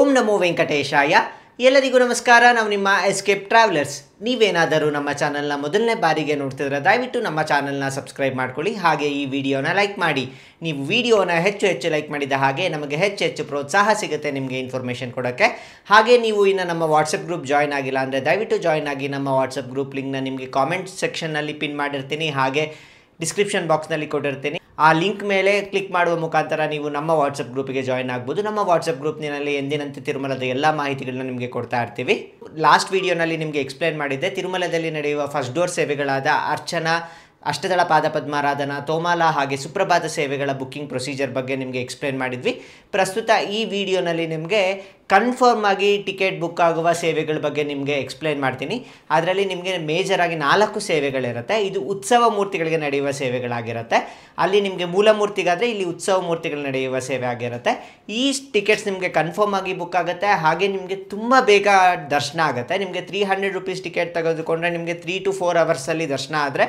ಓಂ ನಮೋ ವೆಂಕಟೇಶಾಯ ಎಲ್ಲರಿಗೂ ನಮಸ್ಕಾರ ನಾವು ನಿಮ್ಮ ಎಸ್ಕೇಪ್ ಟ್ರಾವೆಲರ್ಸ್ ನೀವೇನಾದರೂ ನಮ್ಮ ಚಾನಲ್ನ ಮೊದಲನೇ ಬಾರಿಗೆ ನೋಡ್ತಿದ್ರೆ ದಯವಿಟ್ಟು ನಮ್ಮ ಚಾನಲ್ನ ಸಬ್ಸ್ಕ್ರೈಬ್ ಮಾಡ್ಕೊಳ್ಳಿ ಹಾಗೆ ಈ ವಿಡಿಯೋನ ಲೈಕ್ ಮಾಡಿ ನೀವು ವಿಡಿಯೋನ ಹೆಚ್ಚು ಹೆಚ್ಚು ಲೈಕ್ ಮಾಡಿದ ಹಾಗೆ ನಮಗೆ ಹೆಚ್ಚು ಹೆಚ್ಚು ಪ್ರೋತ್ಸಾಹ ಸಿಗುತ್ತೆ ನಿಮಗೆ ಇನ್ಫಾರ್ಮೇಷನ್ ಕೊಡೋಕ್ಕೆ ಹಾಗೆ ನೀವು ಇನ್ನು ನಮ್ಮ ವಾಟ್ಸಪ್ ಗ್ರೂಪ್ ಜಾಯ್ನ್ ಆಗಿಲ್ಲ ಅಂದರೆ ದಯವಿಟ್ಟು ಜಾಯ್ನ್ ಆಗಿ ನಮ್ಮ ವಾಟ್ಸಪ್ ಗ್ರೂಪ್ ಲಿಂಕ್ನ ನಿಮಗೆ ಕಾಮೆಂಟ್ ಸೆಕ್ಷನ್ನಲ್ಲಿ ಪಿನ್ ಮಾಡಿರ್ತೀನಿ ಹಾಗೆ ಡಿಸ್ಕ್ರಿಪ್ಷನ್ ಬಾಕ್ಸ್ನಲ್ಲಿ ಕೊಟ್ಟಿರ್ತೀನಿ ಆ ಲಿಂಕ್ ಮೇಲೆ ಕ್ಲಿಕ್ ಮಾಡುವ ಮುಖಾಂತರ ನೀವು ನಮ್ಮ ವಾಟ್ಸಪ್ ಗ್ರೂಪಿಗೆ ಜಾಯಿನ್ ಆಗ್ಬೋದು ನಮ್ಮ ವಾಟ್ಸಪ್ ಗ್ರೂಪ್ನಲ್ಲಿ ಎಂದಿನಂತೆ ತಿರುಮಲದ ಎಲ್ಲ ಮಾಹಿತಿಗಳನ್ನ ನಿಮಗೆ ಕೊಡ್ತಾ ಇರ್ತೀವಿ ಲಾಸ್ಟ್ ವಿಡಿಯೋನಲ್ಲಿ ನಿಮಗೆ ಎಕ್ಸ್ಪ್ಲೈನ್ ಮಾಡಿದ್ದೆ ತಿರುಮಲದಲ್ಲಿ ನಡೆಯುವ ಫಸ್ಟ್ ಡೋರ್ ಸೇವೆಗಳಾದ ಅರ್ಚನಾ ಅಷ್ಟದಳ ಪಾದ ಪದ್ಮಾರಾಧನಾ ತೋಮಾಲ ಹಾಗೆ ಸುಪ್ರಭಾತ ಸೇವೆಗಳ ಬುಕ್ಕಿಂಗ್ ಪ್ರೊಸೀಜರ್ ಬಗ್ಗೆ ನಿಮಗೆ ಎಕ್ಸ್ಪ್ಲೇನ್ ಮಾಡಿದ್ವಿ ಪ್ರಸ್ತುತ ಈ ವಿಡಿಯೋನಲ್ಲಿ ನಿಮಗೆ ಕನ್ಫರ್ಮ್ ಆಗಿ ಟಿಕೆಟ್ ಬುಕ್ ಆಗುವ ಸೇವೆಗಳ ಬಗ್ಗೆ ನಿಮಗೆ ಎಕ್ಸ್ಪ್ಲೇನ್ ಮಾಡ್ತೀನಿ ಅದರಲ್ಲಿ ನಿಮಗೆ ಮೇಜರಾಗಿ ನಾಲ್ಕು ಸೇವೆಗಳಿರುತ್ತೆ ಇದು ಉತ್ಸವ ಮೂರ್ತಿಗಳಿಗೆ ನಡೆಯುವ ಸೇವೆಗಳಾಗಿರುತ್ತೆ ಅಲ್ಲಿ ನಿಮಗೆ ಮೂಲ ಮೂರ್ತಿಗಾದರೆ ಇಲ್ಲಿ ಉತ್ಸವ ಮೂರ್ತಿಗಳು ನಡೆಯುವ ಸೇವೆ ಆಗಿರುತ್ತೆ ಈ ಟಿಕೆಟ್ಸ್ ನಿಮಗೆ ಕನ್ಫರ್ಮ್ ಆಗಿ ಬುಕ್ ಆಗುತ್ತೆ ಹಾಗೆ ನಿಮಗೆ ತುಂಬ ಬೇಗ ದರ್ಶನ ಆಗುತ್ತೆ ನಿಮಗೆ ತ್ರೀ ಹಂಡ್ರೆಡ್ ರುಪೀಸ್ ಟಿಕೆಟ್ ತೆಗೆದುಕೊಂಡ್ರೆ ನಿಮಗೆ ತ್ರೀ ಟು ಫೋರ್ ಅವರ್ಸಲ್ಲಿ ದರ್ಶನ ಆದರೆ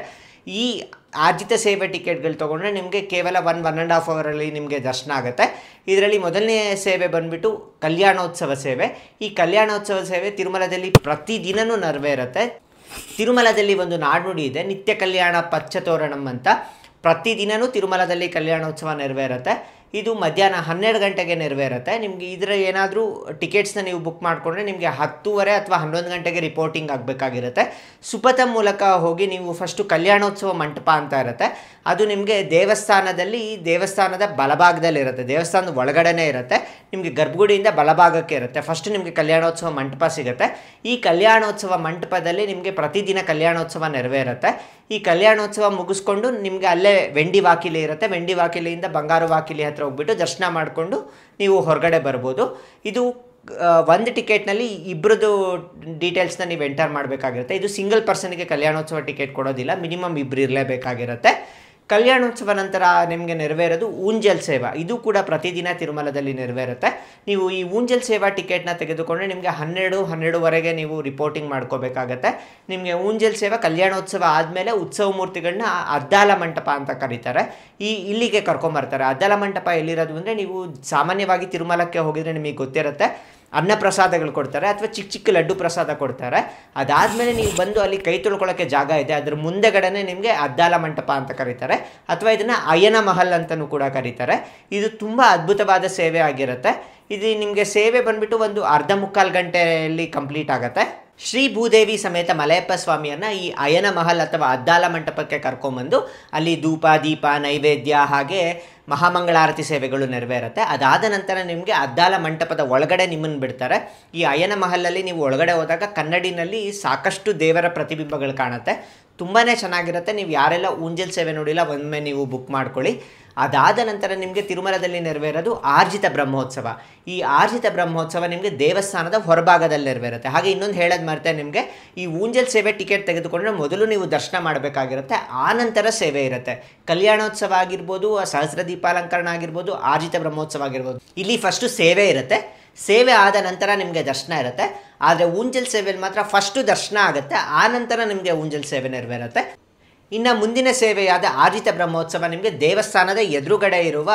ಈ ಆರ್ಜಿತ ಸೇವೆ ಟಿಕೆಟ್ಗಳು ತೊಗೊಂಡ್ರೆ ನಿಮಗೆ ಕೇವಲ ಒನ್ ಒನ್ ಆ್ಯಂಡ್ ಹಾಫ್ ಅವರಲ್ಲಿ ನಿಮಗೆ ದರ್ಶನ ಆಗುತ್ತೆ ಇದರಲ್ಲಿ ಮೊದಲನೇ ಸೇವೆ ಬಂದುಬಿಟ್ಟು ಕಲ್ಯಾಣೋತ್ಸವ ಸೇವೆ ಈ ಕಲ್ಯಾಣೋತ್ಸವ ಸೇವೆ ತಿರುಮಲದಲ್ಲಿ ಪ್ರತಿದಿನವೂ ನೆರವೇರುತ್ತೆ ತಿರುಮಲದಲ್ಲಿ ಒಂದು ನಾಡುನುಡಿ ಇದೆ ನಿತ್ಯ ಕಲ್ಯಾಣ ಪಚ್ಚತೋರಣಂ ಅಂತ ಪ್ರತಿದಿನವೂ ತಿರುಮಲದಲ್ಲಿ ಕಲ್ಯಾಣೋತ್ಸವ ನೆರವೇರುತ್ತೆ ಇದು ಮಧ್ಯಾಹ್ನ ಹನ್ನೆರಡು ಗಂಟೆಗೆ ನೆರವೇರುತ್ತೆ ನಿಮಗೆ ಇದರ ಏನಾದರೂ ಟಿಕೆಟ್ಸ್ನ ನೀವು ಬುಕ್ ಮಾಡಿಕೊಂಡ್ರೆ ನಿಮಗೆ ಹತ್ತೂವರೆ ಅಥವಾ ಹನ್ನೊಂದು ಗಂಟೆಗೆ ರಿಪೋರ್ಟಿಂಗ್ ಆಗಬೇಕಾಗಿರುತ್ತೆ ಸುಪಥ ಮೂಲಕ ಹೋಗಿ ನೀವು ಫಸ್ಟು ಕಲ್ಯಾಣೋತ್ಸವ ಮಂಟಪ ಅಂತ ಇರುತ್ತೆ ಅದು ನಿಮಗೆ ದೇವಸ್ಥಾನದಲ್ಲಿ ದೇವಸ್ಥಾನದ ಬಲಭಾಗದಲ್ಲಿರುತ್ತೆ ದೇವಸ್ಥಾನದ ಒಳಗಡೆನೇ ಇರುತ್ತೆ ನಿಮಗೆ ಗರ್ಭಗುಡಿಯಿಂದ ಬಲಭಾಗಕ್ಕೆ ಇರುತ್ತೆ ಫಸ್ಟ್ ನಿಮಗೆ ಕಲ್ಯಾಣೋತ್ಸವ ಮಂಟಪ ಸಿಗುತ್ತೆ ಈ ಕಲ್ಯಾಣೋತ್ಸವ ಮಂಟಪದಲ್ಲಿ ನಿಮಗೆ ಪ್ರತಿದಿನ ಕಲ್ಯಾಣೋತ್ಸವ ನೆರವೇರುತ್ತೆ ಈ ಕಲ್ಯಾಣೋತ್ಸವ ಮುಗಿಸ್ಕೊಂಡು ನಿಮಗೆ ಅಲ್ಲೇ ವೆಂಡಿ ವಾಕಿಲಿ ಇರುತ್ತೆ ವೆಂಡಿ ವಾಕಿಲಿಯಿಂದ ಬಂಗಾರು ವಾಕಿಲಿ ಹತ್ರ ಹೋಗ್ಬಿಟ್ಟು ದರ್ಶನ ಮಾಡಿಕೊಂಡು ನೀವು ಹೊರಗಡೆ ಬರ್ಬೋದು ಇದು ಒಂದು ಟಿಕೆಟ್ನಲ್ಲಿ ಇಬ್ಬರದ್ದು ಡೀಟೇಲ್ಸ್ನ ನೀವು ಎಂಟರ್ ಮಾಡಬೇಕಾಗಿರುತ್ತೆ ಇದು ಸಿಂಗಲ್ ಪರ್ಸನ್ಗೆ ಕಲ್ಯಾಣೋತ್ಸವ ಟಿಕೆಟ್ ಕೊಡೋದಿಲ್ಲ ಮಿನಿಮಮ್ ಇಬ್ಬರು ಇರಲೇಬೇಕಾಗಿರುತ್ತೆ ಕಲ್ಯಾಣೋತ್ಸವ ನಂತರ ನಿಮಗೆ ನೆರವೇರೋದು ಊಂಜಲ್ ಸೇವಾ ಇದು ಕೂಡ ಪ್ರತಿದಿನ ತಿರುಮಲದಲ್ಲಿ ನೆರವೇರುತ್ತೆ ನೀವು ಈ ಊಂಜಲ್ ಸೇವಾ ಟಿಕೆಟ್ನ ತೆಗೆದುಕೊಂಡ್ರೆ ನಿಮಗೆ ಹನ್ನೆರಡು ಹನ್ನೆರಡುವರೆಗೆ ನೀವು ರಿಪೋರ್ಟಿಂಗ್ ಮಾಡ್ಕೋಬೇಕಾಗತ್ತೆ ನಿಮಗೆ ಊಂಜಲ್ ಸೇವಾ ಕಲ್ಯಾಣೋತ್ಸವ ಆದಮೇಲೆ ಉತ್ಸವ ಮೂರ್ತಿಗಳನ್ನ ಅದ್ದಾಲ ಮಂಟಪ ಅಂತ ಕರೀತಾರೆ ಈ ಇಲ್ಲಿಗೆ ಕರ್ಕೊಂಬರ್ತಾರೆ ಅದ್ದಾಲ ಮಂಟಪ ಎಲ್ಲಿರೋದು ಅಂದರೆ ನೀವು ಸಾಮಾನ್ಯವಾಗಿ ತಿರುಮಲಕ್ಕೆ ಹೋಗಿದರೆ ನಿಮಗೆ ಗೊತ್ತಿರುತ್ತೆ ಅನ್ನ ಪ್ರಸಾದಗಳು ಕೊಡ್ತಾರೆ ಅಥವಾ ಚಿಕ್ಕ ಚಿಕ್ಕ ಲಡ್ಡು ಪ್ರಸಾದ ಕೊಡ್ತಾರೆ ಅದಾದಮೇಲೆ ನೀವು ಬಂದು ಅಲ್ಲಿ ಕೈ ತೊಳ್ಕೊಳ್ಳೋಕ್ಕೆ ಜಾಗ ಇದೆ ಅದ್ರ ಮುಂದೆಗಡೆನೆ ನಿಮಗೆ ಅದ್ದಾಲ ಮಂಟಪ ಅಂತ ಕರೀತಾರೆ ಅಥವಾ ಇದನ್ನು ಅಯ್ಯನ ಮಹಲ್ ಅಂತಲೂ ಕೂಡ ಕರೀತಾರೆ ಇದು ತುಂಬ ಅದ್ಭುತವಾದ ಸೇವೆ ಆಗಿರುತ್ತೆ ಇದು ನಿಮಗೆ ಸೇವೆ ಬಂದುಬಿಟ್ಟು ಒಂದು ಅರ್ಧ ಮುಕ್ಕಾಲು ಗಂಟೆಯಲ್ಲಿ ಕಂಪ್ಲೀಟ್ ಆಗುತ್ತೆ ಶ್ರೀ ಭೂದೇವಿ ಸಮೇತ ಮಲಯಪ್ಪ ಸ್ವಾಮಿಯನ್ನು ಈ ಅಯನ ಮಹಲ್ ಅಥವಾ ಅದ್ದಾಲ ಮಂಟಪಕ್ಕೆ ಕರ್ಕೊಂಬಂದು ಅಲ್ಲಿ ಧೂಪ ದೀಪ ನೈವೇದ್ಯ ಹಾಗೆ ಮಹಾಮಂಗಳಾರತಿ ಸೇವೆಗಳು ನೆರವೇರುತ್ತೆ ಅದಾದ ನಂತರ ನಿಮಗೆ ಅದ್ದಾಲ ಮಂಟಪದ ಒಳಗಡೆ ನಿಮ್ಮನ್ನು ಬಿಡ್ತಾರೆ ಈ ಅಯ್ಯನ ಮಹಲಲ್ಲಿ ನೀವು ಒಳಗಡೆ ಹೋದಾಗ ಕನ್ನಡಿನಲ್ಲಿ ಸಾಕಷ್ಟು ದೇವರ ಪ್ರತಿಬಿಂಬಗಳು ಕಾಣುತ್ತೆ ತುಂಬಾ ಚೆನ್ನಾಗಿರುತ್ತೆ ನೀವು ಯಾರೆಲ್ಲ ಊಂಜಲ್ ಸೇವೆ ನೋಡಿಲ್ಲ ಒಮ್ಮೆ ನೀವು ಬುಕ್ ಮಾಡ್ಕೊಳ್ಳಿ ಅದಾದ ನಂತರ ನಿಮಗೆ ತಿರುಮಲದಲ್ಲಿ ನೆರವೇರೋದು ಆರ್ಜಿತ ಬ್ರಹ್ಮೋತ್ಸವ ಈ ಆರ್ಜಿತ ಬ್ರಹ್ಮೋತ್ಸವ ನಿಮಗೆ ದೇವಸ್ಥಾನದ ಹೊರಭಾಗದಲ್ಲಿ ನೆರವೇರುತ್ತೆ ಹಾಗೆ ಇನ್ನೊಂದು ಹೇಳೋದು ಮರೆತೆ ನಿಮಗೆ ಈ ಊಂಜಲ್ ಸೇವೆ ಟಿಕೆಟ್ ತೆಗೆದುಕೊಂಡ್ರೆ ಮೊದಲು ನೀವು ದರ್ಶನ ಮಾಡಬೇಕಾಗಿರುತ್ತೆ ಆನಂತರ ಸೇವೆ ಇರುತ್ತೆ ಕಲ್ಯಾಣೋತ್ಸವ ಆಗಿರ್ಬೋದು ಸಹಸ್ರ ದೀಪಾಲಂಕರಣ ಆಗಿರ್ಬೋದು ಆರ್ಜಿತ ಬ್ರಹ್ಮೋತ್ಸವ ಆಗಿರ್ಬೋದು ಇಲ್ಲಿ ಫಸ್ಟು ಸೇವೆ ಇರುತ್ತೆ ಸೇವೆ ಆದ ನಂತರ ನಿಮಗೆ ದರ್ಶನ ಇರುತ್ತೆ ಆದರೆ ಊಂಜಲ್ ಸೇವೆಯಲ್ಲಿ ಮಾತ್ರ ಫಸ್ಟು ದರ್ಶನ ಆಗುತ್ತೆ ಆನಂತರ ನಿಮಗೆ ಊಂಜಲ್ ಸೇವೆ ನೆರವೇರುತ್ತೆ ಇನ್ನು ಮುಂದಿನ ಸೇವೆಯಾದ ಆಜಿತ ಬ್ರಹ್ಮೋತ್ಸವ ನಿಮಗೆ ದೇವಸ್ಥಾನದ ಎದುರುಗಡೆ ಇರುವ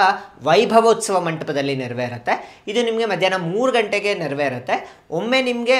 ವೈಭವೋತ್ಸವ ಮಂಟಪದಲ್ಲಿ ನೆರವೇರುತ್ತೆ ಇದು ನಿಮಗೆ ಮಧ್ಯಾಹ್ನ ಮೂರು ಗಂಟೆಗೆ ನೆರವೇರುತ್ತೆ ಒಮ್ಮೆ ನಿಮಗೆ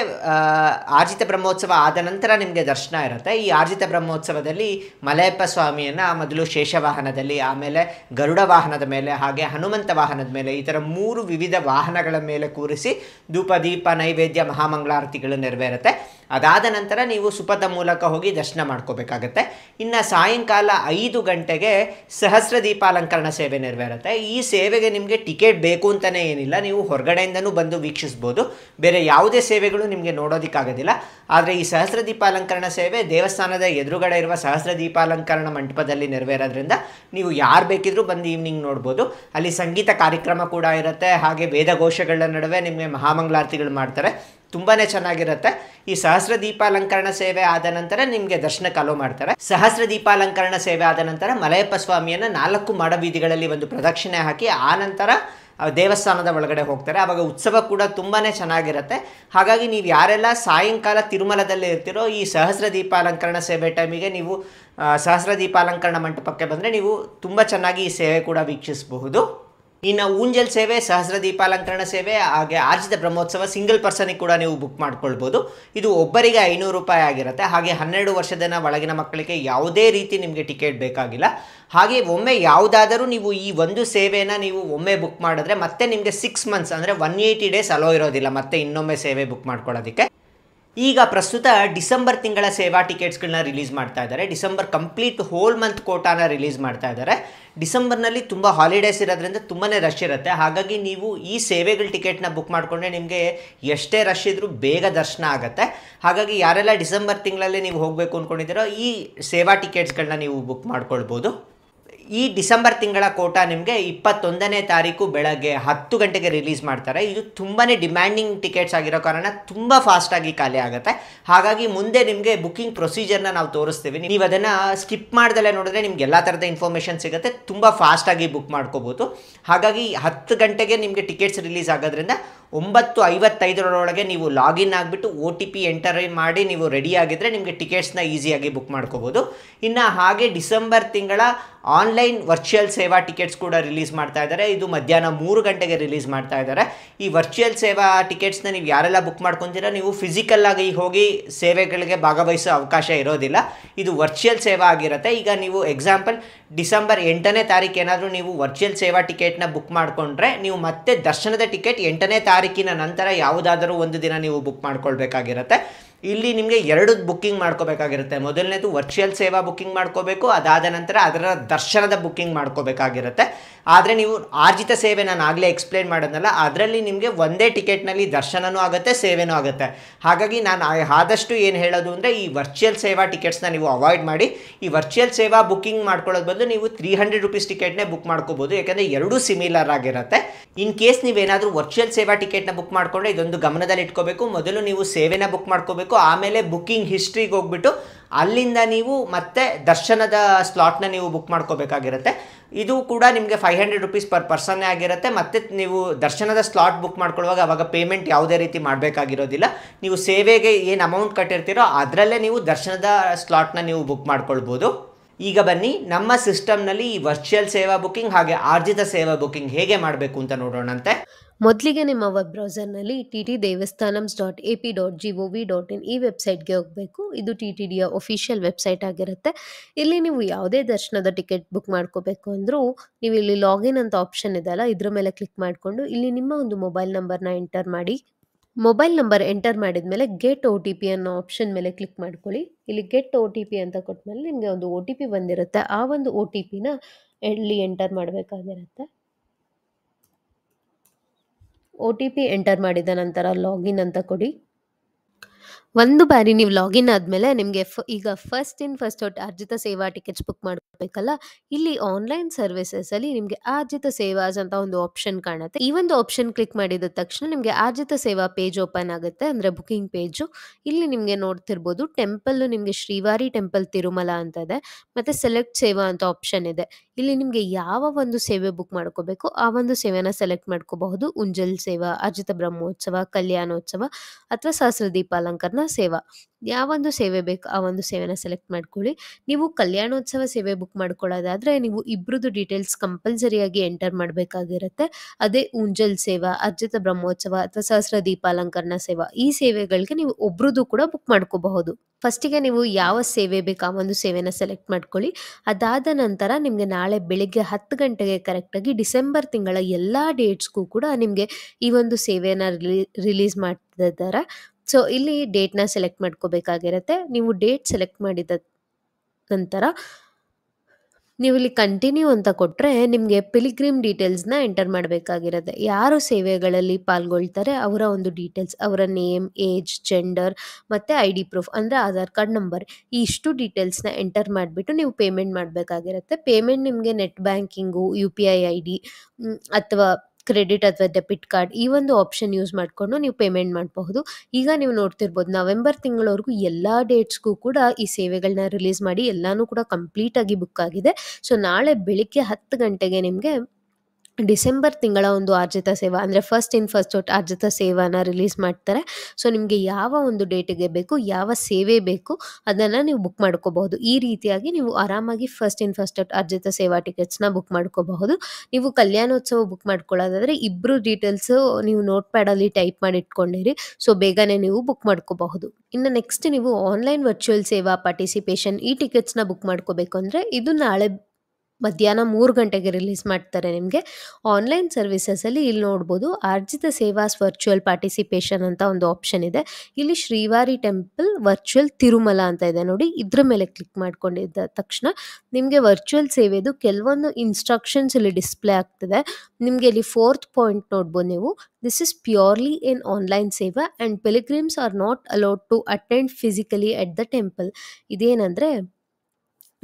ಆರ್ಜಿತ ಬ್ರಹ್ಮೋತ್ಸವ ಆದ ನಂತರ ನಿಮಗೆ ದರ್ಶನ ಇರುತ್ತೆ ಈ ಆರ್ಜಿತ ಬ್ರಹ್ಮೋತ್ಸವದಲ್ಲಿ ಮಲಯಪ್ಪ ಸ್ವಾಮಿಯನ್ನು ಮೊದಲು ಶೇಷವಾಹನದಲ್ಲಿ ಆಮೇಲೆ ಗರುಡ ವಾಹನದ ಮೇಲೆ ಹಾಗೆ ಹನುಮಂತ ವಾಹನದ ಮೇಲೆ ಈ ಥರ ಮೂರು ವಿವಿಧ ವಾಹನಗಳ ಮೇಲೆ ಕೂರಿಸಿ ಧೂಪ ದೀಪ ನೈವೇದ್ಯ ಮಹಾಮಂಗಳಾರತಿಗಳು ನೆರವೇರುತ್ತೆ ಅದಾದ ನಂತರ ನೀವು ಸುಪದ ಮೂಲಕ ಹೋಗಿ ದರ್ಶನ ಮಾಡ್ಕೋಬೇಕಾಗತ್ತೆ ಇನ್ನು ಸಾಯಂಕಾಲ ಐದು ಗಂಟೆಗೆ ಸಹಸ್ರ ದೀಪಾಲಂಕರಣ ಸೇವೆ ನೆರವೇರುತ್ತೆ ಈ ಸೇವೆಗೆ ನಿಮಗೆ ಟಿಕೆಟ್ ಬೇಕು ಅಂತಲೇ ಏನಿಲ್ಲ ನೀವು ಹೊರಗಡೆಯಿಂದನೂ ಬಂದು ವೀಕ್ಷಿಸ್ಬೋದು ಬೇರೆ ಯಾವುದೇ ಸೇವೆಗಳು ನಿಮಗೆ ನೋಡೋದಕ್ಕಾಗೋದಿಲ್ಲ ಆದರೆ ಈ ಸಹಸ್ರ ದೀಪಾಲಂಕರಣ ಸೇವೆ ದೇವಸ್ಥಾನದ ಎದುರುಗಡೆ ಇರುವ ಸಹಸ್ರ ದೀಪಾಲಂಕರಣ ಮಂಟಪದಲ್ಲಿ ನೆರವೇರೋದ್ರಿಂದ ನೀವು ಯಾರು ಬೇಕಿದ್ರೂ ಬಂದು ಈವ್ನಿಂಗ್ ನೋಡ್ಬೋದು ಅಲ್ಲಿ ಸಂಗೀತ ಕಾರ್ಯಕ್ರಮ ಕೂಡ ಇರುತ್ತೆ ಹಾಗೆ ವೇದಘೋಷಗಳ ನಡುವೆ ನಿಮಗೆ ಮಹಾಮಂಗಳಾರತಿಗಳು ಮಾಡ್ತಾರೆ ತುಂಬಾ ಚೆನ್ನಾಗಿರುತ್ತೆ ಈ ಸಹಸ್ರ ದೀಪಾಲಂಕರಣ ಸೇವೆ ಆದ ನಂತರ ನಿಮಗೆ ದರ್ಶನ ಅಲೋ ಮಾಡ್ತಾರೆ ಸಹಸ್ರ ದೀಪಾಲಂಕರಣ ಸೇವೆ ಆದ ನಂತರ ಮಲಯಪ್ಪ ಸ್ವಾಮಿಯನ್ನು ನಾಲ್ಕು ಮಾಡಬೀದಿಗಳಲ್ಲಿ ಒಂದು ಪ್ರದಕ್ಷಿಣೆ ಹಾಕಿ ಆ ನಂತರ ದೇವಸ್ಥಾನದ ಒಳಗಡೆ ಹೋಗ್ತಾರೆ ಆವಾಗ ಉತ್ಸವ ಕೂಡ ತುಂಬಾ ಚೆನ್ನಾಗಿರುತ್ತೆ ಹಾಗಾಗಿ ನೀವು ಯಾರೆಲ್ಲ ಸಾಯಂಕಾಲ ತಿರುಮಲದಲ್ಲಿ ಇರ್ತಿರೋ ಈ ಸಹಸ್ರ ದೀಪಾಲಂಕರಣ ಸೇವೆ ಟೈಮಿಗೆ ನೀವು ಸಹಸ್ರ ದೀಪಾಲಂಕರಣ ಮಂಟಪಕ್ಕೆ ಬಂದರೆ ನೀವು ತುಂಬ ಚೆನ್ನಾಗಿ ಈ ಸೇವೆ ಕೂಡ ವೀಕ್ಷಿಸಬಹುದು ಇನ್ನು ಊಂಜಲ್ ಸೇವೆ ಸಹಸ್ರ ದೀಪಾಲಂಕರಣ ಸೇವೆ ಹಾಗೆ ಆರ್ಜಿತ ಬ್ರಹ್ಮೋತ್ಸವ ಸಿಂಗಲ್ ಪರ್ಸನಿಗೆ ಕೂಡ ನೀವು ಬುಕ್ ಮಾಡ್ಕೊಳ್ಬೋದು ಇದು ಒಬ್ಬರಿಗೆ ಐನೂರು ರೂಪಾಯಿ ಆಗಿರುತ್ತೆ ಹಾಗೆ ಹನ್ನೆರಡು ವರ್ಷದ ಒಳಗಿನ ಮಕ್ಕಳಿಗೆ ಯಾವುದೇ ರೀತಿ ನಿಮಗೆ ಟಿಕೆಟ್ ಬೇಕಾಗಿಲ್ಲ ಹಾಗೆ ಒಮ್ಮೆ ಯಾವುದಾದರೂ ನೀವು ಈ ಒಂದು ಸೇವೆಯನ್ನು ನೀವು ಒಮ್ಮೆ ಬುಕ್ ಮಾಡಿದ್ರೆ ಮತ್ತೆ ನಿಮಗೆ ಸಿಕ್ಸ್ ಮಂತ್ಸ್ ಅಂದರೆ ಒನ್ ಏಯ್ಟಿ ಡೇಸ್ ಅಲೋ ಇರೋದಿಲ್ಲ ಮತ್ತೆ ಇನ್ನೊಮ್ಮೆ ಸೇವೆ ಬುಕ್ ಮಾಡ್ಕೊಳ್ಳೋದಕ್ಕೆ ಈಗ ಪ್ರಸ್ತುತ ಡಿಸೆಂಬರ್ ತಿಂಗಳ ಸೇವಾ ಟಿಕೆಟ್ಸ್ಗಳನ್ನ ರಿಲೀಸ್ ಮಾಡ್ತಾ ಇದ್ದಾರೆ ಡಿಸೆಂಬರ್ ಕಂಪ್ಲೀಟ್ ಹೋಲ್ ಮಂತ್ ಕೋಟಾನ ರಿಲೀಸ್ ಮಾಡ್ತಾ ಇದ್ದಾರೆ ಡಿಸೆಂಬರ್ನಲ್ಲಿ ತುಂಬ ಹಾಲಿಡೇಸ್ ಇರೋದ್ರಿಂದ ತುಂಬಾ ರಶ್ ಇರುತ್ತೆ ಹಾಗಾಗಿ ನೀವು ಈ ಸೇವೆಗಳ ಟಿಕೆಟ್ನ ಬುಕ್ ಮಾಡಿಕೊಂಡ್ರೆ ನಿಮಗೆ ಎಷ್ಟೇ ರಶ್ ಇದ್ದರೂ ಬೇಗ ದರ್ಶನ ಆಗುತ್ತೆ ಹಾಗಾಗಿ ಯಾರೆಲ್ಲ ಡಿಸೆಂಬರ್ ತಿಂಗಳಲ್ಲಿ ನೀವು ಹೋಗಬೇಕು ಅಂದ್ಕೊಂಡಿದ್ದೀರೋ ಈ ಸೇವಾ ಟಿಕೆಟ್ಸ್ಗಳನ್ನ ನೀವು ಬುಕ್ ಮಾಡ್ಕೊಳ್ಬೋದು ಈ ಡಿಸೆಂಬರ್ ತಿಂಗಳ ಕೋಟಾ ನಿಮಗೆ ಇಪ್ಪತ್ತೊಂದನೇ ತಾರೀಕು ಬೆಳಗ್ಗೆ ಹತ್ತು ಗಂಟೆಗೆ ರಿಲೀಸ್ ಮಾಡ್ತಾರೆ ಇದು ತುಂಬಾ ಡಿಮ್ಯಾಂಡಿಂಗ್ ಟಿಕೆಟ್ಸ್ ಆಗಿರೋ ಕಾರಣ ತುಂಬ ಫಾಸ್ಟಾಗಿ ಖಾಲಿ ಆಗುತ್ತೆ ಹಾಗಾಗಿ ಮುಂದೆ ನಿಮಗೆ ಬುಕ್ಕಿಂಗ್ ಪ್ರೊಸೀಜರ್ನ ನಾವು ತೋರಿಸ್ತೀವಿ ನೀವು ಅದನ್ನು ಸ್ಕಿಪ್ ಮಾಡ್ದಲ್ಲೇ ನೋಡಿದ್ರೆ ನಿಮ್ಗೆ ಎಲ್ಲ ಥರದ ಇನ್ಫಾರ್ಮೇಷನ್ ಸಿಗುತ್ತೆ ತುಂಬ ಫಾಸ್ಟಾಗಿ ಬುಕ್ ಮಾಡ್ಕೋಬೋದು ಹಾಗಾಗಿ ಹತ್ತು ಗಂಟೆಗೆ ನಿಮಗೆ ಟಿಕೆಟ್ಸ್ ರಿಲೀಸ್ ಆಗೋದ್ರಿಂದ ಒಂಬತ್ತು ಐವತ್ತೈದರೊಳಗೆ ನೀವು ಲಾಗಿನ್ ಆಗಿಬಿಟ್ಟು ಒ ಟಿ ಪಿ ಎಂಟರ್ ಮಾಡಿ ನೀವು ರೆಡಿ ನಿಮಗೆ ಟಿಕೆಟ್ಸ್ನ ಈಸಿಯಾಗಿ ಬುಕ್ ಮಾಡ್ಕೋಬೋದು ಇನ್ನು ಹಾಗೆ ಡಿಸೆಂಬರ್ ತಿಂಗಳ ಆನ್ಲೈನ್ ವರ್ಚುವಲ್ ಸೇವಾ ಟಿಕೆಟ್ಸ್ ಕೂಡ ರಿಲೀಸ್ ಮಾಡ್ತಾ ಇದ್ದಾರೆ ಇದು ಮಧ್ಯಾಹ್ನ ಮೂರು ಗಂಟೆಗೆ ರಿಲೀಸ್ ಮಾಡ್ತಾ ಇದ್ದಾರೆ ಈ ವರ್ಚುವಲ್ ಸೇವಾ ಟಿಕೆಟ್ಸ್ನ ನೀವು ಯಾರೆಲ್ಲ ಬುಕ್ ಮಾಡ್ಕೊತೀರಾ ನೀವು ಫಿಸಿಕಲ್ಲಾಗಿ ಹೋಗಿ ಸೇವೆಗಳಿಗೆ ಭಾಗವಹಿಸೋ ಅವಕಾಶ ಇರೋದಿಲ್ಲ ಇದು ವರ್ಚುವಲ್ ಸೇವಾ ಆಗಿರುತ್ತೆ ಈಗ ನೀವು ಎಕ್ಸಾಂಪಲ್ ಡಿಸೆಂಬರ್ ಎಂಟನೇ ತಾರೀಕು ಏನಾದರೂ ನೀವು ವರ್ಚುವಲ್ ಸೇವಾ ಟಿಕೆಟ್ನ ಬುಕ್ ಮಾಡಿಕೊಂಡ್ರೆ ನೀವು ಮತ್ತೆ ದರ್ಶನದ ಟಿಕೆಟ್ ಎಂಟನೇ ತಾರೀಕು ತಾರೀಕಿನ ನಂತರ ಯಾವುದಾದರೂ ಒಂದು ದಿನ ನೀವು ಬುಕ್ ಮಾಡ್ಕೊಳ್ಬೇಕಾಗಿರುತ್ತೆ ಇಲ್ಲಿ ನಿಮಗೆ ಎರಡು ಬುಕ್ಕಿಂಗ್ ಮಾಡ್ಕೋಬೇಕಾಗಿರುತ್ತೆ ಮೊದಲನೇದು ವರ್ಚುವಲ್ ಸೇವಾ ಬುಕ್ಕಿಂಗ್ ಮಾಡ್ಕೋಬೇಕು ಅದಾದ ನಂತರ ಅದರ ದರ್ಶನದ ಬುಕ್ಕಿಂಗ್ ಮಾಡ್ಕೋಬೇಕಾಗಿರುತ್ತೆ ಆದರೆ ನೀವು ಆರ್ಜಿತ ಸೇವೆ ನಾನು ಆಗಲೇ ಎಕ್ಸ್ಪ್ಲೇನ್ ಮಾಡೋದಲ್ಲ ಅದರಲ್ಲಿ ನಿಮಗೆ ಒಂದೇ ಟಿಕೆಟ್ನಲ್ಲಿ ದರ್ಶನವೂ ಆಗುತ್ತೆ ಸೇವೆನೂ ಆಗುತ್ತೆ ಹಾಗಾಗಿ ನಾನು ಆದಷ್ಟು ಏನು ಹೇಳೋದು ಅಂದರೆ ಈ ವರ್ಚುವಲ್ ಸೇವಾ ಟಿಕೆಟ್ಸ್ನ ನೀವು ಅವಾಯ್ಡ್ ಮಾಡಿ ಈ ವರ್ಚುವಲ್ ಸೇವಾ ಬುಕ್ಕಿಂಗ್ ಮಾಡ್ಕೊಳ್ಳೋದು ಬದಲು ನೀವು ತ್ರೀ ಹಂಡ್ರೆಡ್ ರುಪೀಸ್ ಟಿಕೆಟ್ನೇ ಬುಕ್ ಮಾಡ್ಕೋಬೋದು ಯಾಕಂದರೆ ಎರಡೂ ಸಿಮಿಲರ್ ಆಗಿರುತ್ತೆ ಇನ್ ಕೇಸ್ ನೀವೇನಾದರೂ ವರ್ಚುವಲ್ ಸೇವಾ ಟಿಕೆಟ್ನ ಬುಕ್ ಮಾಡಿಕೊಂಡ್ರೆ ಇದೊಂದು ಗಮನದಲ್ಲಿ ಇಟ್ಕೋಬೇಕು ಮೊದಲು ನೀವು ಸೇವೆನ ಬುಕ್ ಮಾಡ್ಕೋಬೇಕು ಮಾಡಬೇಕು ಆಮೇಲೆ ಬುಕ್ಕಿಂಗ್ ಹಿಸ್ಟ್ರಿಗೆ ಹೋಗ್ಬಿಟ್ಟು ಅಲ್ಲಿಂದ ನೀವು ಮತ್ತೆ ದರ್ಶನದ ಸ್ಲಾಟ್ನ ನೀವು ಬುಕ್ ಮಾಡ್ಕೋಬೇಕಾಗಿರುತ್ತೆ ಇದು ಕೂಡ ನಿಮಗೆ five hundred rupees per per ಆಗಿರುತ್ತೆ ಮತ್ತೆ ನೀವು ದರ್ಶನದ ಸ್ಲಾಟ್ ಬುಕ್ ಮಾಡ್ಕೊಳ್ಳುವಾಗ ಅವಾಗ ಪೇಮೆಂಟ್ ಯಾವುದೇ ರೀತಿ ಮಾಡಬೇಕಾಗಿರೋದಿಲ್ಲ ನೀವು ಸೇವೆಗೆ ಏನು ಅಮೌಂಟ್ ಕಟ್ಟಿರ್ತೀರೋ ಅದರಲ್ಲೇ ನೀವು ದರ್ಶನದ ಸ್ಲಾಟ್ನ ನೀವು ಬುಕ್ ಮಾಡ್ಕೊಳ್ಬೋದು ಈಗ ಬನ್ನಿ ನಮ್ಮ ಸಿಸ್ಟಮ್ನಲ್ಲಿ ಈ ವರ್ಚುವಲ್ ಸೇವಾ ಬುಕ್ಕಿಂಗ್ ಹಾಗೆ ಆರ್ಜಿತ ಸೇವಾ ಬುಕ್ಕಿಂಗ್ ಹೇಗೆ ಮಾಡಬೇಕು ಅಂತ ನೋಡೋಣಂತೆ ಮೊದಲಿಗೆ ನಿಮ್ಮ ವೆಬ್ ಬ್ರೌಸರ್ನಲ್ಲಿ T T Devasthanams dot A P dot G O V dot in ಈ ವೆಬ್ಸೈಟ್ಗೆ ಹೋಗಬೇಕು ಇದು ಟಿ ಟಿ ಡಿಯ ಒಫಿಷಿಯಲ್ ವೆಬ್ಸೈಟ್ ಆಗಿರುತ್ತೆ ಇಲ್ಲಿ ನೀವು ಯಾವುದೇ ದರ್ಶನದ ಟಿಕೆಟ್ ಬುಕ್ ಮಾಡ್ಕೋಬೇಕು ಅಂದರೂ ನೀವು ಇಲ್ಲಿ ಲಾಗಿನ್ ಅಂತ ಆಪ್ಷನ್ ಇದೆಯಲ್ಲ ಇದ್ರ ಮೇಲೆ ಕ್ಲಿಕ್ ಮಾಡಿಕೊಂಡು ಇಲ್ಲಿ ನಿಮ್ಮ ಒಂದು ಮೊಬೈಲ್ ನಂಬರ್ನ ಎಂಟರ್ ಮಾಡಿ ಮೊಬೈಲ್ ನಂಬರ್ ಎಂಟರ್ ಮಾಡಿದ ಮೇಲೆ ಗೆಟ್ ಒ ಟಿ ಪಿ ಅನ್ನೋ ಆಪ್ಷನ್ ಮೇಲೆ ಕ್ಲಿಕ್ ಮಾಡ್ಕೊಳ್ಳಿ ಇಲ್ಲಿ ಗೆಟ್ ಒ ಟಿ ಪಿ ಅಂತ ಕೊಟ್ಟ ಮೇಲೆ ನಿಮಗೆ ಒಂದು ಒ ಟಿ ಪಿ ಬಂದಿರುತ್ತೆ ಆ ಒಂದು ಒ ಟಿ ಪಿನ ಇಲ್ಲಿ ಎಂಟರ್ ಮಾಡಬೇಕಾಗಿರುತ್ತೆ ಒ ಟಿ ಪಿ ಎಂಟರ್ ಮಾಡಿದ ನಂತರ ಲಾಗಿನ್ ಅಂತ ಕೊಡಿ ಒಂದು ಬಾರಿ ನೀವು ಲಾಗಿನ್ ಆದಮೇಲೆ ನಿಮಗೆ ಈಗ ಫಸ್ಟ್ ಇನ್ ಫಸ್ಟ್ ಔಟ್ ಅರ್ಜಿತ ಸೇವಾ ಟಿಕೆಟ್ಸ್ ಬುಕ್ ಮಾಡಬೇಕಲ್ಲ ಇಲ್ಲಿ ಆನ್ಲೈನ್ ಅಲ್ಲಿ ನಿಮಗೆ ಆರ್ಜಿತ ಸೇವಾಸ್ ಅಂತ ಒಂದು ಆಪ್ಷನ್ ಕಾಣುತ್ತೆ ಈ ಒಂದು ಆಪ್ಷನ್ ಕ್ಲಿಕ್ ಮಾಡಿದ ತಕ್ಷಣ ನಿಮಗೆ ಆರ್ಜಿತ ಸೇವಾ ಪೇಜ್ ಓಪನ್ ಆಗುತ್ತೆ ಅಂದ್ರೆ ಬುಕಿಂಗ್ ಪೇಜು ಇಲ್ಲಿ ನಿಮಗೆ ನೋಡ್ತಿರ್ಬೋದು ಟೆಂಪಲ್ ನಿಮಗೆ ಶ್ರೀವಾರಿ ಟೆಂಪಲ್ ತಿರುಮಲ ಅಂತ ಇದೆ ಮತ್ತೆ ಸೆಲೆಕ್ಟ್ ಸೇವಾ ಅಂತ ಆಪ್ಷನ್ ಇದೆ ಇಲ್ಲಿ ನಿಮಗೆ ಯಾವ ಒಂದು ಸೇವೆ ಬುಕ್ ಮಾಡ್ಕೋಬೇಕು ಆ ಒಂದು ಸೇವೆನ ಸೆಲೆಕ್ಟ್ ಮಾಡ್ಕೋಬಹುದು ಉಂಜಲ್ ಸೇವಾ ಅರ್ಜಿತ ಬ್ರಹ್ಮೋತ್ಸವ ಕಲ್ಯಾಣೋತ್ಸವ ಅಥವಾ ಸಹಸ್ರ ದೀಪಾಲಂಕಾರ ಸೇವೆ ಸೇವಾ ಯಾವೊಂದು ಸೇವೆ ಬೇಕು ಆ ಒಂದು ಸೇವೆನ ಸೆಲೆಕ್ಟ್ ಮಾಡ್ಕೊಳ್ಳಿ ನೀವು ಕಲ್ಯಾಣೋತ್ಸವ ಸೇವೆ ಬುಕ್ ಮಾಡ್ಕೊಳ್ಳೋದಾದ್ರೆ ನೀವು ಇಬ್ಬರದ್ದು ಡೀಟೇಲ್ಸ್ ಕಂಪಲ್ಸರಿಯಾಗಿ ಎಂಟರ್ ಮಾಡಬೇಕಾಗಿರುತ್ತೆ ಅದೇ ಊಂಜಲ್ ಸೇವಾ ಅರ್ಜಿತ ಬ್ರಹ್ಮೋತ್ಸವ ಅಥವಾ ಸಹಸ್ರ ದೀಪಾಲಂಕರಣ ಸೇವಾ ಈ ಸೇವೆಗಳಿಗೆ ನೀವು ಒಬ್ರದ್ದು ಕೂಡ ಬುಕ್ ಮಾಡ್ಕೋಬಹುದು ಫಸ್ಟಿಗೆ ನೀವು ಯಾವ ಸೇವೆ ಬೇಕು ಆ ಒಂದು ಸೇವೆನ ಸೆಲೆಕ್ಟ್ ಮಾಡ್ಕೊಳ್ಳಿ ಅದಾದ ನಂತರ ನಿಮಗೆ ನಾಳೆ ಬೆಳಿಗ್ಗೆ ಹತ್ತು ಗಂಟೆಗೆ ಕರೆಕ್ಟಾಗಿ ಡಿಸೆಂಬರ್ ತಿಂಗಳ ಎಲ್ಲ ಡೇಟ್ಸ್ಗೂ ಕೂಡ ನಿಮಗೆ ಈ ಒಂದು ಸೇವೆಯನ್ನು ರಿಲೀಸ್ ಮಾಡ್ತಿದ್ದಾರೆ ಸೊ ಇಲ್ಲಿ ಡೇಟ್ನ ಸೆಲೆಕ್ಟ್ ಮಾಡ್ಕೋಬೇಕಾಗಿರುತ್ತೆ ನೀವು ಡೇಟ್ ಸೆಲೆಕ್ಟ್ ಮಾಡಿದ ನಂತರ ನೀವು ಇಲ್ಲಿ ಕಂಟಿನ್ಯೂ ಅಂತ ಕೊಟ್ಟರೆ ನಿಮಗೆ ಪಿಲಿಗ್ರಿಮ್ ಡೀಟೇಲ್ಸ್ನ ಎಂಟರ್ ಮಾಡಬೇಕಾಗಿರುತ್ತೆ ಯಾರು ಸೇವೆಗಳಲ್ಲಿ ಪಾಲ್ಗೊಳ್ತಾರೆ ಅವರ ಒಂದು ಡೀಟೇಲ್ಸ್ ಅವರ ನೇಮ್ ಏಜ್ ಜೆಂಡರ್ ಮತ್ತು ಐ ಡಿ ಪ್ರೂಫ್ ಅಂದರೆ ಆಧಾರ್ ಕಾರ್ಡ್ ನಂಬರ್ ಈ ಇಷ್ಟು ಡೀಟೇಲ್ಸ್ನ ಎಂಟರ್ ಮಾಡಿಬಿಟ್ಟು ನೀವು ಪೇಮೆಂಟ್ ಮಾಡಬೇಕಾಗಿರುತ್ತೆ ಪೇಮೆಂಟ್ ನಿಮಗೆ net banking U P I I D ಅಥವಾ ಕ್ರೆಡಿಟ್ ಅಥವಾ ಡೆಬಿಟ್ ಕಾರ್ಡ್ ಈ ಒಂದು ಆಪ್ಷನ್ ಯೂಸ್ ಮಾಡಿಕೊಂಡು ನೀವು ಪೇಮೆಂಟ್ ಮಾಡಬಹುದು ಈಗ ನೀವು ನೋಡ್ತಿರ್ಬೋದು ನವೆಂಬರ್ ತಿಂಗಳವರೆಗೂ ಎಲ್ಲ ಡೇಟ್ಸ್ಗೂ ಕೂಡ ಈ ಸೇವೆಗಳನ್ನ ರಿಲೀಸ್ ಮಾಡಿ ಎಲ್ಲನೂ ಕೂಡ ಕಂಪ್ಲೀಟಾಗಿ ಬುಕ್ ಆಗಿದೆ ಸೊ ನಾಳೆ ಬೆಳಿಗ್ಗೆ ಹತ್ತು ಗಂಟೆಗೆ ನಿಮಗೆ ಡಿಸೆಂಬರ್ ತಿಂಗಳ ಒಂದು ಆರ್ಜಿತ ಸೇವಾ ಅಂದರೆ ಫಸ್ಟ್ ಇನ್ ಫಸ್ಟ್ ಔಟ್ ಆರ್ಜಿತ ಸೇವಾನ ರಿಲೀಸ್ ಮಾಡ್ತಾರೆ ಸೊ ನಿಮಗೆ ಯಾವ ಒಂದು ಡೇಟಿಗೆ ಬೇಕು ಯಾವ ಸೇವೆ ಬೇಕು ಅದನ್ನು ನೀವು ಬುಕ್ ಮಾಡ್ಕೋಬಹುದು ಈ ರೀತಿಯಾಗಿ ನೀವು ಆರಾಮಾಗಿ ಫಸ್ಟ್ ಇನ್ ಫಸ್ಟ್ ಔಟ್ ಆರ್ಜಿತ ಸೇವಾ ಟಿಕೆಟ್ಸ್ನ ಬುಕ್ ಮಾಡ್ಕೋಬಹುದು ನೀವು ಕಲ್ಯಾಣೋತ್ಸವ ಬುಕ್ ಮಾಡ್ಕೊಳ್ಳೋದಾದರೆ ಇಬ್ಬರು ಡೀಟೇಲ್ಸು ನೀವು ನೋಟ್ ಪ್ಯಾಡಲ್ಲಿ ಟೈಪ್ ಮಾಡಿ ಇಟ್ಕೊಂಡಿರಿ ಸೊ ಬೇಗನೆ ನೀವು ಬುಕ್ ಮಾಡ್ಕೋಬಹುದು ಇನ್ನು ನೆಕ್ಸ್ಟ್ ನೀವು ಆನ್ಲೈನ್ ವರ್ಚುವಲ್ ಸೇವಾ ಪಾರ್ಟಿಸಿಪೇಷನ್ ಈ ಟಿಕೆಟ್ಸ್ನ ಬುಕ್ ಮಾಡ್ಕೋಬೇಕು ಅಂದರೆ ಇದು ನಾಳೆ ಮಧ್ಯಾಹ್ನ ಮೂರು ಗಂಟೆಗೆ ರಿಲೀಸ್ ಮಾಡ್ತಾರೆ ನಿಮಗೆ ಆನ್ಲೈನ್ ಸರ್ವಿಸಸಲ್ಲಿ ಇಲ್ಲಿ ನೋಡ್ಬೋದು ಆರ್ಜಿತ ಸೇವಾಸ್ ವರ್ಚುವಲ್ ಪಾರ್ಟಿಸಿಪೇಷನ್ ಅಂತ ಒಂದು ಆಪ್ಷನ್ ಇದೆ ಇಲ್ಲಿ ಶ್ರೀವಾರಿ ಟೆಂಪಲ್ ವರ್ಚುವಲ್ ತಿರುಮಲ ಅಂತ ಇದೆ ನೋಡಿ ಇದ್ರ ಮೇಲೆ ಕ್ಲಿಕ್ ಮಾಡ್ಕೊಂಡಿದ್ದ ತಕ್ಷಣ ನಿಮಗೆ ವರ್ಚುವಲ್ ಸೇವೆದು ಕೆಲವೊಂದು ಇನ್ಸ್ಟ್ರಕ್ಷನ್ಸ್ ಇಲ್ಲಿ ಡಿಸ್ಪ್ಲೇ ಆಗ್ತದೆ ನಿಮಗೆ ಇಲ್ಲಿ ಫೋರ್ತ್ ಪಾಯಿಂಟ್ ನೋಡ್ಬೋದು ನೀವು this is purely in online seva and pilgrims are not allowed to attend physically at the temple ಇದೇನಂದರೆ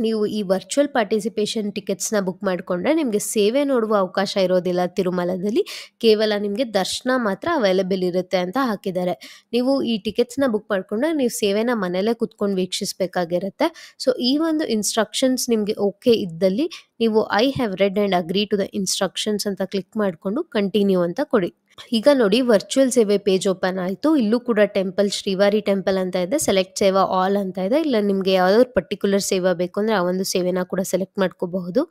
ನೀವು ಈ ವರ್ಚುವಲ್ ಪಾರ್ಟಿಸಿಪೇಷನ್ ಟಿಕೆಟ್ಸ್ನ ಬುಕ್ ಮಾಡಿಕೊಂಡ್ರೆ ನಿಮಗೆ ಸೇವೆ ನೋಡುವ ಅವಕಾಶ ಇರೋದಿಲ್ಲ ತಿರುಮಲದಲ್ಲಿ ಕೇವಲ ನಿಮಗೆ ದರ್ಶನ ಮಾತ್ರ ಅವೈಲೇಬಲ್ ಇರುತ್ತೆ ಅಂತ ಹಾಕಿದ್ದಾರೆ ನೀವು ಈ ಟಿಕೆಟ್ಸ್ನ ಬುಕ್ ಮಾಡಿಕೊಂಡ್ರೆ ನೀವು ಸೇವೆನ ಮನೆಯಲ್ಲೇ ಕುತ್ಕೊಂಡು ವೀಕ್ಷಿಸಬೇಕಾಗಿರುತ್ತೆ ಸೊ ಈ ಒಂದು ಇನ್ಸ್ಟ್ರಕ್ಷನ್ಸ್ ನಿಮಗೆ ಓಕೆ ಇದ್ದಲ್ಲಿ ನೀವು I have read and agree to the instructions ಅಂತ ಕ್ಲಿಕ್ ಮಾಡಿಕೊಂಡು ಕಂಟಿನ್ಯೂ ಅಂತ ಕೊಡಿ ಈಗ ನೋಡಿ ವರ್ಚುವಲ್ ಸೇವೆ ಪೇಜ್ ಓಪನ್ ಆಯಿತು ಇಲ್ಲೂ ಕೂಡ ಟೆಂಪಲ್ ಶ್ರೀವಾರಿ ಟೆಂಪಲ್ ಅಂತ ಇದೆ ಸೆಲೆಕ್ಟ್ ಸೇವಾ ಆಲ್ ಅಂತ ಇದೆ ಇಲ್ಲ ನಿಮಗೆ ಯಾವುದಾದ್ರು ಪರ್ಟಿಕ್ಯುಲರ್ ಸೇವಾ ಬೇಕು ಅಂದರೆ ಆ ಒಂದು ಸೇವೆನ ಕೂಡ ಸೆಲೆಕ್ಟ್ ಮಾಡ್ಕೋಬಹುದು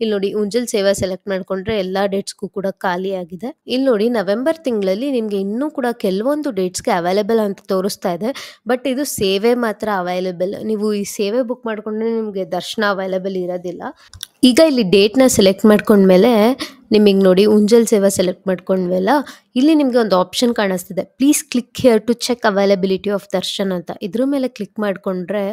ಇಲ್ಲಿ ನೋಡಿ ಉಂಜಲ್ ಸೇವಾ ಸೆಲೆಕ್ಟ್ ಮಾಡಿಕೊಂಡ್ರೆ ಎಲ್ಲ ಡೇಟ್ಸ್ಗೂ ಕೂಡ ಖಾಲಿ ಆಗಿದೆ ಇಲ್ಲಿ ನೋಡಿ ನವೆಂಬರ್ ತಿಂಗಳಲ್ಲಿ ನಿಮಗೆ ಇನ್ನೂ ಕೂಡ ಕೆಲವೊಂದು ಡೇಟ್ಸ್ಗೆ ಅವೈಲೇಬಲ್ ಅಂತ ತೋರಿಸ್ತಾ ಇದೆ ಬಟ್ ಇದು ಸೇವೆ ಮಾತ್ರ ಅವೈಲೇಬಲ್ ನೀವು ಈ ಸೇವೆ ಬುಕ್ ಮಾಡಿಕೊಂಡ್ರೆ ನಿಮಗೆ ದರ್ಶನ ಅವೈಲೇಬಲ್ ಇರೋದಿಲ್ಲ ಈಗ ಇಲ್ಲಿ ಡೇಟ್ನ ಸೆಲೆಕ್ಟ್ ಮಾಡ್ಕೊಂಡ್ಮೇಲೆ ನಿಮಗೆ ನೋಡಿ ಉಂಜಲ್ ಸೇವಾ ಸೆಲೆಕ್ಟ್ ಮಾಡ್ಕೊಂಡ್ವಲ್ಲ ಇಲ್ಲಿ ನಿಮಗೆ ಒಂದು ಆಪ್ಷನ್ ಕಾಣಿಸ್ತಿದೆ please click here to check availability of darshan ಅಂತ ಇದ್ರ ಮೇಲೆ ಕ್ಲಿಕ್ ಮಾಡಿಕೊಂಡ್ರೆ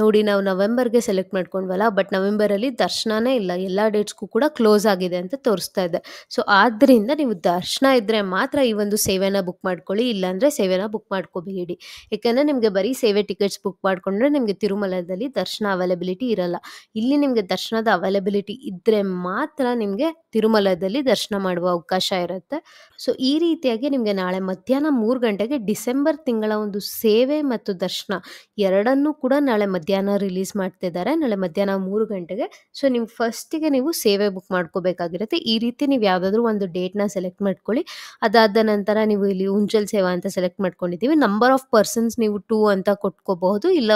ನೋಡಿ ನಾವು ನವೆಂಬರ್ಗೆ ಸೆಲೆಕ್ಟ್ ಮಾಡ್ಕೊಂಡ್ವಲ್ಲ ಬಟ್ ನವೆಂಬರಲ್ಲಿ ದರ್ಶನನೇ ಇಲ್ಲ ಎಲ್ಲ ಡೇಟ್ಸ್ಗೂ ಕೂಡ ಕ್ಲೋಸ್ ಆಗಿದೆ ಅಂತ ತೋರಿಸ್ತಾ ಇದೆ ಸೊ ಆದ್ದರಿಂದ ನೀವು ದರ್ಶನ ಇದ್ದರೆ ಮಾತ್ರ ಈ ಒಂದು ಸೇವೆನ ಬುಕ್ ಮಾಡ್ಕೊಳ್ಳಿ ಇಲ್ಲಾಂದರೆ ಸೇವೆನ ಬುಕ್ ಮಾಡ್ಕೋಬೇಡಿ ಯಾಕೆಂದರೆ ನಿಮಗೆ ಬರೀ ಸೇವೆ ಟಿಕೆಟ್ಸ್ ಬುಕ್ ಮಾಡಿಕೊಂಡ್ರೆ ನಿಮಗೆ ತಿರುಮಲದಲ್ಲಿ ದರ್ಶನ ಅವೈಲಬಿಲಿಟಿ ಇರಲ್ಲ ಇಲ್ಲಿ ನಿಮಗೆ ದರ್ಶನದ ಅವೈಲೆಬಿಲಿಟಿ ಇದ್ದರೆ ಮಾತ್ರ ನಿಮಗೆ ತಿರುಮಲದಲ್ಲಿ ದರ್ಶನ ಮಾಡುವ ಅವಕಾಶ ಇರುತ್ತೆ ಸೊ ಈ ರೀತಿಯಾಗಿ ನಿಮಗೆ ನಾಳೆ ಮಧ್ಯಾಹ್ನ ಮೂರು ಗಂಟೆಗೆ ಡಿಸೆಂಬರ್ ತಿಂಗಳ ಒಂದು ಸೇವೆ ಮತ್ತು ದರ್ಶನ ಎರಡನ್ನೂ ಕೂಡ ನಾಳೆ ಮಧ್ಯಾಹ್ನ ರಿಲೀಸ್ ಇದ್ದಾರೆ ನಾಳೆ ಮಧ್ಯಾಹ್ನ ಮೂರು ಗಂಟೆಗೆ ಸೊ ನಿಮ್ಗೆ ಫಸ್ಟಿಗೆ ನೀವು ಸೇವೆ ಬುಕ್ ಮಾಡ್ಕೋಬೇಕಾಗಿರುತ್ತೆ ಈ ರೀತಿ ನೀವು ಯಾವುದಾದ್ರೂ ಒಂದು ಡೇಟ್ನ ಸೆಲೆಕ್ಟ್ ಮಾಡ್ಕೊಳ್ಳಿ ಅದಾದ ನಂತರ ನೀವು ಇಲ್ಲಿ ಉಂಚಲ್ ಸೇವಾ ಅಂತ ಸೆಲೆಕ್ಟ್ ಮಾಡ್ಕೊಂಡಿದ್ದೀವಿ ನಂಬರ್ ಆಫ್ ಪರ್ಸನ್ಸ್ ನೀವು ಟೂ ಅಂತ ಕೊಟ್ಕೋಬಹುದು ಇಲ್ಲ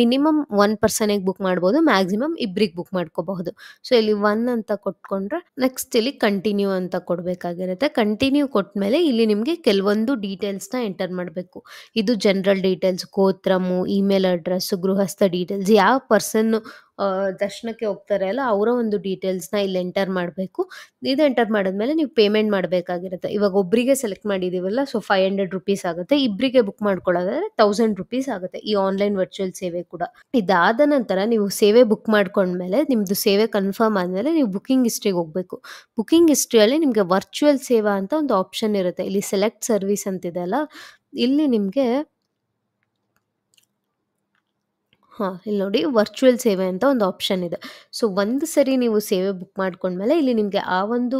ಮಿನಿಮಮ್ ಒನ್ ಪರ್ಸನಿಗೆ ಬುಕ್ ಮಾಡ್ಬೋದು ಮ್ಯಾಕ್ಸಿಮಮ್ ಇಬ್ಬರಿಗೆ ಬುಕ್ ಮಾಡ್ಕೋಬಹುದು ಸೊ ಇಲ್ಲಿ ಒನ್ ಅಂತ ಕೊಟ್ಕೊಂಡ್ರೆ ನೆಕ್ಸ್ಟ್ ಇಲ್ಲಿ ಕಂಟಿನ್ಯೂ ಅಂತ ಕೊಡಬೇಕಾಗಿರುತ್ತೆ ಕಂಟಿನ್ಯೂ ಕೊಟ್ಟ ಮೇಲೆ ಇಲ್ಲಿ ನಿಮಗೆ ಕೆಲವೊಂದು ಡೀಟೇಲ್ಸ್ನ ಎಂಟರ್ ಮಾಡಬೇಕು ಇದು ಜನರಲ್ ಡೀಟೇಲ್ಸ್ ಗೋತ್ರಮು ಇಮೇಲ್ ಅಡ್ರೆಸ್ ಗೃಹ ದ ಡೀಟೇಲ್ಸ್ ಯಾವ ಪರ್ಸನ್ ದರ್ಶನಕ್ಕೆ ಹೋಗ್ತಾರೆ ಅಲ್ಲ ಅವರ ಒಂದು ಡೀಟೇಲ್ಸ್ನ ಇಲ್ಲಿ ಎಂಟರ್ ಮಾಡಬೇಕು ಇದು ಎಂಟರ್ ಮಾಡಿದ್ಮೇಲೆ ನೀವು ಪೇಮೆಂಟ್ ಮಾಡಬೇಕಾಗಿರುತ್ತೆ ಇವಾಗ ಒಬ್ಬರಿಗೆ ಸೆಲೆಕ್ಟ್ ಮಾಡಿದ್ದೀವಲ್ಲ ಸೊ ಫೈವ್ ಹಂಡ್ರೆಡ್ ರುಪೀಸ್ ಆಗುತ್ತೆ ಇಬ್ಬರಿಗೆ ಬುಕ್ ಮಾಡ್ಕೊಳ್ಳೋದಾದ್ರೆ ತೌಸಂಡ್ ರುಪೀಸ್ ಆಗುತ್ತೆ ಈ ಆನ್ಲೈನ್ ವರ್ಚುವಲ್ ಸೇವೆ ಕೂಡ ಇದಾದ ನಂತರ ನೀವು ಸೇವೆ ಬುಕ್ ಮಾಡ್ಕೊಂಡ್ಮೇಲೆ ನಿಮ್ಮದು ಸೇವೆ ಕನ್ಫರ್ಮ್ ಆದಮೇಲೆ ನೀವು ಬುಕಿಂಗ್ ಹಿಸ್ಟ್ರಿಗೆ ಹೋಗಬೇಕು ಬುಕಿಂಗ್ ಹಿಸ್ಟ್ರಿಯಲ್ಲಿ ನಿಮಗೆ ವರ್ಚುವಲ್ ಸೇವಾ ಅಂತ ಒಂದು ಆಪ್ಷನ್ ಇರುತ್ತೆ ಇಲ್ಲಿ ಸೆಲೆಕ್ಟ್ ಸರ್ವಿಸ್ ಅಂತಿದೆ ಅಲ್ಲ ಇಲ್ಲಿ ನಿಮಗೆ ಹಾಂ ಇಲ್ಲಿ ನೋಡಿ ವರ್ಚುವಲ್ ಸೇವೆ ಅಂತ ಒಂದು ಆಪ್ಷನ್ ಇದೆ ಸೊ ಒಂದು ಸರಿ ನೀವು ಸೇವೆ ಬುಕ್ ಮಾಡ್ಕೊಂಡ್ಮೇಲೆ ಇಲ್ಲಿ ನಿಮಗೆ ಆ ಒಂದು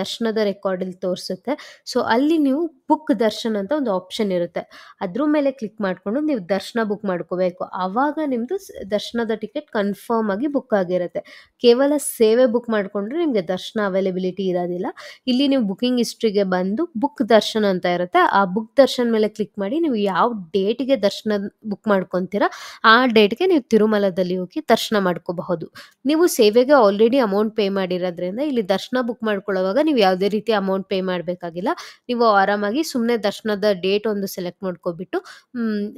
ದರ್ಶನದ ರೆಕಾರ್ಡಲ್ಲಿ ತೋರಿಸುತ್ತೆ ಸೊ ಅಲ್ಲಿ ನೀವು ಬುಕ್ ದರ್ಶನ್ ಅಂತ ಒಂದು ಆಪ್ಷನ್ ಇರುತ್ತೆ ಅದ್ರ ಮೇಲೆ ಕ್ಲಿಕ್ ಮಾಡಿಕೊಂಡು ನೀವು ದರ್ಶನ ಬುಕ್ ಮಾಡ್ಕೋಬೇಕು ಆವಾಗ ನಿಮ್ಮದು ದರ್ಶನದ ಟಿಕೆಟ್ ಕನ್ಫರ್ಮ್ ಆಗಿ ಬುಕ್ ಆಗಿರುತ್ತೆ ಕೇವಲ ಸೇವೆ ಬುಕ್ ಮಾಡಿಕೊಂಡ್ರೆ ನಿಮಗೆ ದರ್ಶನ ಅವೈಲೇಬಿಲಿಟಿ ಇರೋದಿಲ್ಲ ಇಲ್ಲಿ ನೀವು ಬುಕಿಂಗ್ ಹಿಸ್ಟ್ರಿಗೆ ಬಂದು ಬುಕ್ ದರ್ಶನ ಅಂತ ಇರುತ್ತೆ ಆ ಬುಕ್ ದರ್ಶನ್ ಮೇಲೆ ಕ್ಲಿಕ್ ಮಾಡಿ ನೀವು ಯಾವ ಡೇಟಿಗೆ ದರ್ಶನ ಬುಕ್ ಮಾಡ್ಕೊತೀರಾ ಆ ಡೇಟ್ ಡೇಟ್ಗೆ ನೀವು ತಿರುಮಲದಲ್ಲಿ ಹೋಗಿ ದರ್ಶನ ಮಾಡ್ಕೋಬಹುದು ನೀವು ಸೇವೆಗೆ ಆಲ್ರೆಡಿ ಅಮೌಂಟ್ ಪೇ ಮಾಡಿರೋದ್ರಿಂದ ಇಲ್ಲಿ ದರ್ಶನ ಬುಕ್ ಮಾಡ್ಕೊಳ್ಳೋವಾಗ ನೀವು ಯಾವುದೇ ರೀತಿ ಅಮೌಂಟ್ ಪೇ ಮಾಡಬೇಕಾಗಿಲ್ಲ ನೀವು ಆರಾಮಾಗಿ ಸುಮ್ಮನೆ ದರ್ಶನದ ಡೇಟ್ ಒಂದು ಸೆಲೆಕ್ಟ್ ಮಾಡ್ಕೊಬಿಟ್ಟು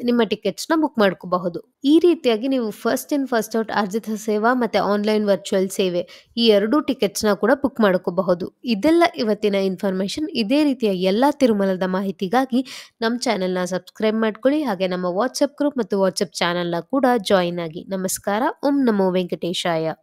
ನಿಮ್ಮ ಟಿಕೆಟ್ಸ್ನ ಬುಕ್ ಮಾಡ್ಕೋಬಹುದು ಈ ರೀತಿಯಾಗಿ ನೀವು ಫಸ್ಟ್ ಇನ್ ಫಸ್ಟ್ ಔಟ್ ಅರ್ಜಿತ ಸೇವಾ ಮತ್ತು ಆನ್ಲೈನ್ ವರ್ಚುವಲ್ ಸೇವೆ ಈ ಎರಡೂ ಟಿಕೆಟ್ಸ್ನ ಕೂಡ ಬುಕ್ ಮಾಡ್ಕೋಬಹುದು ಇದೆಲ್ಲ ಇವತ್ತಿನ ಇನ್ಫಾರ್ಮೇಷನ್ ಇದೇ ರೀತಿಯ ಎಲ್ಲ ತಿರುಮಲದ ಮಾಹಿತಿಗಾಗಿ ನಮ್ಮ ಚಾನೆಲ್ನ ಸಬ್ಸ್ಕ್ರೈಬ್ ಮಾಡ್ಕೊಳ್ಳಿ ಹಾಗೆ ನಮ್ಮ ವಾಟ್ಸಪ್ ಗ್ರೂಪ್ ಮತ್ತು ವಾಟ್ಸಪ್ ಚಾನೆಲ್ನ ಕೂಡ ಜಾಯಿನ್ ಆಗಿ ನಮಸ್ಕಾರ ಓಂ ನಮೋ ವೆಂಕಟೇಶಾಯ